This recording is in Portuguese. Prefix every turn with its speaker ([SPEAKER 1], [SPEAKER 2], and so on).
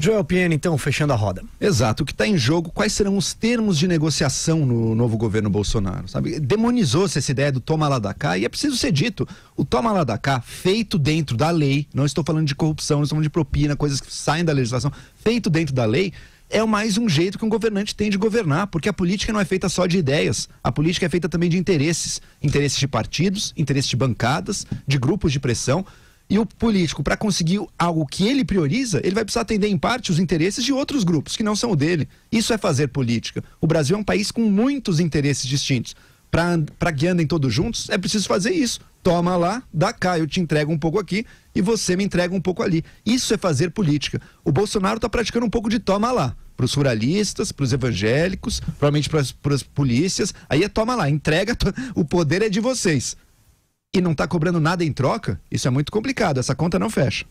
[SPEAKER 1] Joel Piena, então, fechando a roda. Exato. O que está em jogo, quais serão os termos de negociação no novo governo Bolsonaro? Sabe? Demonizou-se essa ideia do toma lá da cá e é preciso ser dito. O toma lá da cá, feito dentro da lei, não estou falando de corrupção, não estou falando de propina, coisas que saem da legislação, feito dentro da lei, é mais um jeito que um governante tem de governar, porque a política não é feita só de ideias, a política é feita também de interesses, interesses de partidos, interesses de bancadas, de grupos de pressão. E o político, para conseguir algo que ele prioriza, ele vai precisar atender em parte os interesses de outros grupos que não são o dele. Isso é fazer política. O Brasil é um país com muitos interesses distintos. Para que andem todos juntos, é preciso fazer isso. Toma lá, dá cá, eu te entrego um pouco aqui e você me entrega um pouco ali. Isso é fazer política. O Bolsonaro está praticando um pouco de toma lá para os ruralistas, para os evangélicos, provavelmente para as polícias. Aí é toma lá, entrega, o poder é de vocês e não está cobrando nada em troca, isso é muito complicado, essa conta não fecha.